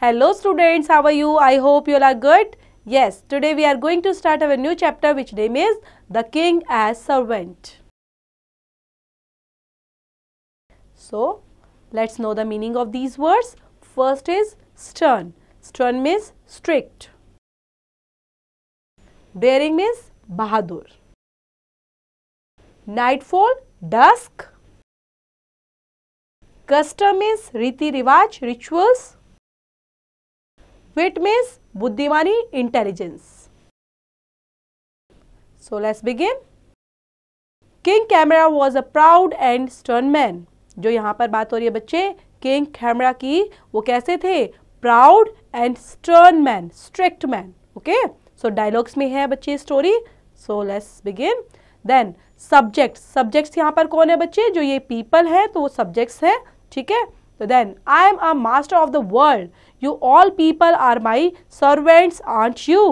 Hello students, how are you? I hope you all are good. Yes, today we are going to start our new chapter which name is The King as Servant. So, let's know the meaning of these words. First is stern. Stern means strict. Bearing means Bahadur. Nightfall, dusk. Custom is Riti Rivaj, rituals. wit means buddhimani intelligence so let's begin king Camara was a proud and stern man जो यहाँ पर बात हो रही है बच्चे king camera की वो कैसे थे proud and stern man strict man okay so dialogues में है बच्चे story so let's begin then subject subjects यहाँ पर कौन है बच्चे जो ये पीपल है तो वो सब्जेक्ट्स है ठीक है तो then I am a master of the world you all people are my servants aren't you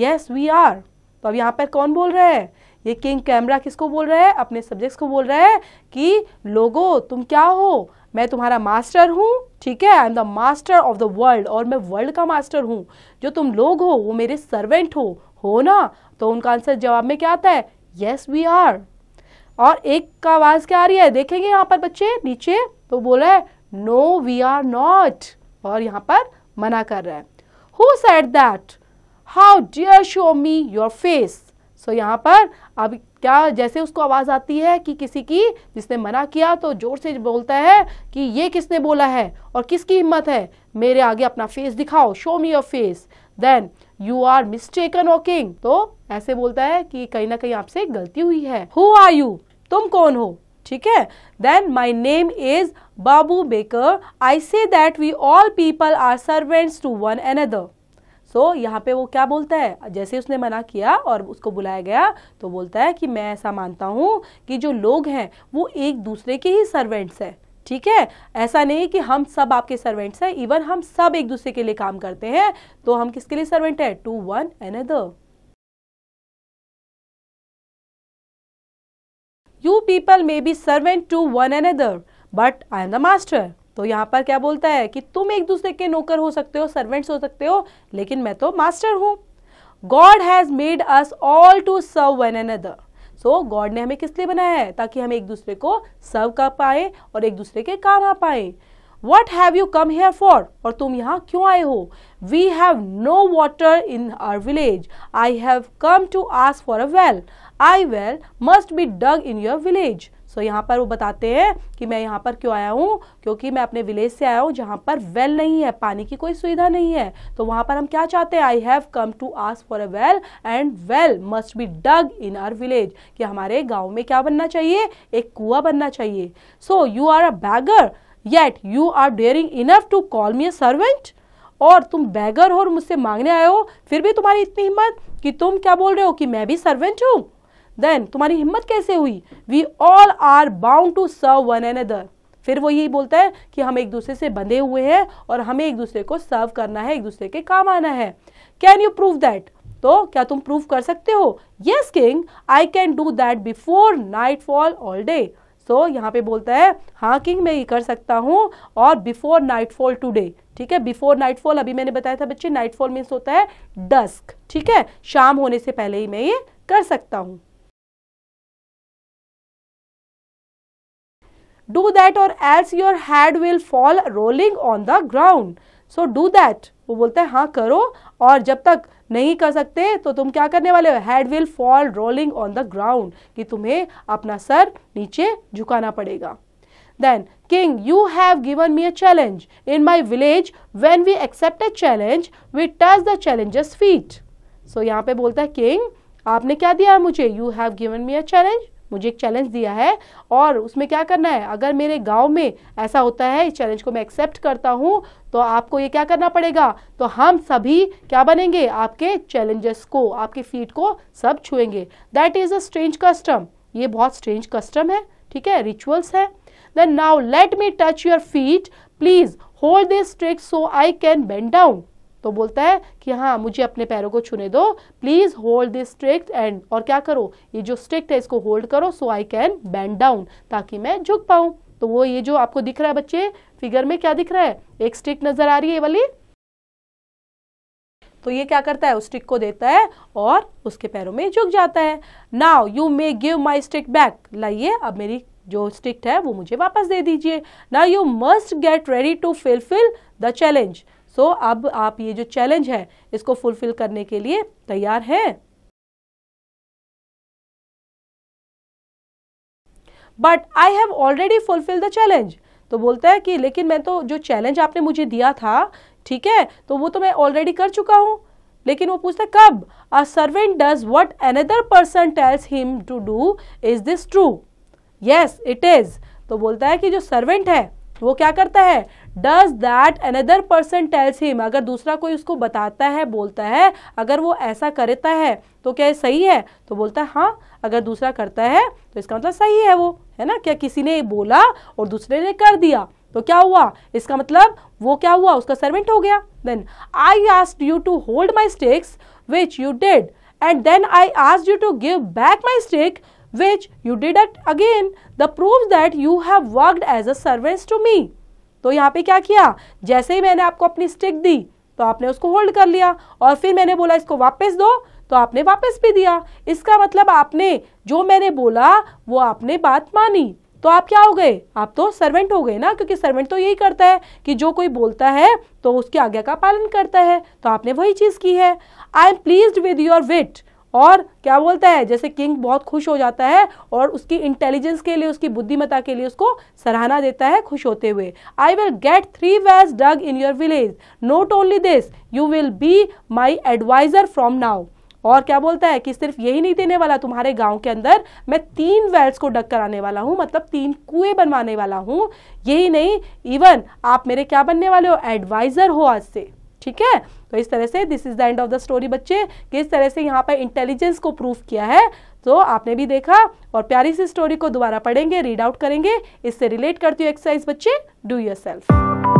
yes we are तो अब यहाँ पर कौन बोल रहे हैं ये किंग कैमरा किसको बोल रहा है अपने सब्जेक्ट्स को बोल रहा है कि लोगो तुम क्या हो मैं तुम्हारा मास्टर हूँ ठीक है I am the master of the world और मैं वर्ल्ड का मास्टर हूँ जो तुम लोग हो वो मेरे सर्वेंट हो हो ना तो उनका आंसर जवाब में क्या आता है येस वी आर और एक का आवाज़ क्या आ रही है देखेंगे यहाँ पर बच्चे नीचे तो बोला है नो वी आर नॉट और यहाँ पर मना कर रहा है who said that how dare show me your face so यहाँ पर अब क्या जैसे उसको आवाज़ आती है कि किसी की जिसने मना किया तो जोर से बोलता है कि ये किसने बोला है और किसकी हिम्मत है मेरे आगे अपना फेस दिखाओ show me your face then you are mistaken O king तो ऐसे बोलता है कि कहीं ना कहीं आपसे गलती हुई है हु आर यू तुम कौन हो ठीक है then my name is Babu Baker I say that we all people are servants to one another so यहाँ पे वो क्या बोलता है जैसे उसने मना किया और उसको बुलाया गया तो बोलता है कि मैं ऐसा मानता हूँ कि जो लोग हैं वो एक दूसरे के ही सर्वेंट्स हैं ठीक है ऐसा नहीं कि हम सब आपके सर्वेंट्स हैं इवन हम सब एक दूसरे के लिए काम करते हैं तो हम किसके लिए सर्वेंट है to one another you people may be servant to one another but I am the master तो यहाँ पर क्या बोलता है कि तुम एक दूसरे के नौकर हो सकते हो सर्वेंट्स हो सकते हो लेकिन मैं तो मास्टर हूँ God has made us all to serve one another so God ने हमें किस लिए बनाया है ताकि हम एक दूसरे को सर्व कर पाए और एक दूसरे के काम आ पाए what have you come here for और तुम यहाँ क्यों आए हो we have no water in our village I have come to ask for a well I well must be dug in your village so यहाँ पर वो बताते हैं कि मैं यहाँ पर क्यों आया हूँ क्योंकि मैं अपने विलेज से आया हूँ जहाँ पर वेल नहीं है पानी की कोई सुविधा नहीं है तो वहाँ पर हम क्या चाहते हैं I have come to ask for a well and well must be dug in our village कि हमारे गाँव में क्या बनना चाहिए एक कुआ बनना चाहिए so you are a beggar yet you are daring enough to call me a servant और तुम बैगर हो और मुझसे मांगने आए हो फिर भी तुम्हारी इतनी हिम्मत कि तुम क्या बोल रहे हो कि मैं भी सर्वेंट हूँ देन तुम्हारी हिम्मत कैसे हुई we all are bound to serve one and other फिर वो यही बोलता है कि हम एक दूसरे से बंधे हुए हैं और हमें एक दूसरे को सर्व करना है एक दूसरे के काम आना है कैन यू प्रूव दैट तो क्या तुम प्रूव कर सकते हो yes king I can do that before nightfall all day so यहाँ पे बोलता है हाँ किंग मैं ये कर सकता हूँ और बिफोर नाइट फॉल टूडे ठीक है बिफोर नाइट फॉल अभी मैंने बताया था बच्चे नाइट फॉल मीन्स होता है डस्क ठीक है शाम होने से पहले ही मैं ये कर सकता हूँ do that or else your head will fall rolling on the ground so do that वो बोलते हैं हाँ करो और जब तक नहीं कर सकते तो तुम क्या करने वाले हो head will fall rolling on the ground कि तुम्हें अपना सर नीचे झुकाना पड़ेगा then king you have given me a challenge in my village when we accept a challenge we touch the challenger's feet so यहाँ पे बोलता है किंग आपने क्या दिया मुझे you have given me a challenge मुझे एक चैलेंज दिया है और उसमें क्या करना है अगर मेरे गांव में ऐसा होता है इस चैलेंज को मैं एक्सेप्ट करता हूं तो आपको ये क्या करना पड़ेगा तो हम सभी क्या बनेंगे आपके चैलेंजेस को आपके फीट को सब छुएंगे that is a strange custom ये बहुत स्ट्रेंज कस्टम है ठीक है रिचुअल्स है then now let me touch your feet please hold this trick so I can bend down तो बोलता है कि हाँ मुझे अपने पैरों को छूने दो please hold this strict and और क्या करो ये जो स्ट्रिक्ट है इसको होल्ड करो so I can bend down ताकि मैं झुक पाऊं तो वो ये जो आपको दिख रहा है बच्चे फिगर में क्या दिख रहा है एक स्ट्रिक नजर आ रही है वाली तो ये क्या करता है उस स्टिक को देता है और उसके पैरों में झुक जाता है now you may give my stick back लाइए अब मेरी जो स्टिक है वो मुझे वापस दे दीजिए now you must get ready to fulfil the challenge so so, अब आप ये जो चैलेंज है इसको फुलफिल करने के लिए तैयार हैं but I have already fulfil the challenge तो बोलता है कि लेकिन मैं तो जो चैलेंज आपने मुझे दिया था ठीक है तो वो तो मैं ऑलरेडी कर चुका हूं लेकिन वो पूछता है कब a servant does what another person tells him to do is this true yes it is तो बोलता है कि जो सर्वेंट है वो क्या करता है does that another person tells him अगर दूसरा कोई उसको बताता है बोलता है अगर वो ऐसा करता है तो क्या सही है तो बोलता है हाँ अगर दूसरा करता है तो इसका मतलब सही है वो है ना क्या किसी ने बोला और दूसरे ने कर दिया तो क्या हुआ इसका मतलब वो क्या हुआ उसका सर्वेंट हो गया then I asked you to hold my stakes which you did and then I asked you to give back my stake which you did it again, the proves that you have worked as a servants to me. तो यहाँ पे क्या किया जैसे ही मैंने आपको अपनी stick दी तो आपने उसको होल्ड कर लिया और फिर मैंने बोला इसको वापस दो तो आपने वापस भी दिया इसका मतलब आपने जो मैंने बोला वो आपने बात मानी तो आप क्या हो गए आप तो सर्वेंट हो गए ना क्योंकि सर्वेंट तो यही करता है कि जो कोई बोलता है तो उसकी आज्ञा का पालन करता है तो आपने वही चीज की है I am please with your wit और क्या बोलता है जैसे किंग बहुत खुश हो जाता है और उसकी इंटेलिजेंस के लिए उसकी बुद्धिमता के लिए उसको सराहना देता है खुश होते हुए I will get three wedge dug in your village not only this you will be my adviser from now और क्या बोलता है कि सिर्फ यही नहीं देने वाला तुम्हारे गांव के अंदर मैं तीन वेल्स को डक कराने वाला हूँ मतलब तीन कुएं बनवाने वाला हूँ यही नहीं इवन आप मेरे क्या बनने वाले हो एडवाइजर हो आज से ठीक है तो इस तरह से this is the end of the story बच्चे किस तरह से यहाँ पर इंटेलिजेंस को प्रूफ किया है तो आपने भी देखा और प्यारी सी स्टोरी को दोबारा पढ़ेंगे रीड आउट करेंगे इससे रिलेट करती हूँ एक्सरसाइज बच्चे डू योर सेल्फ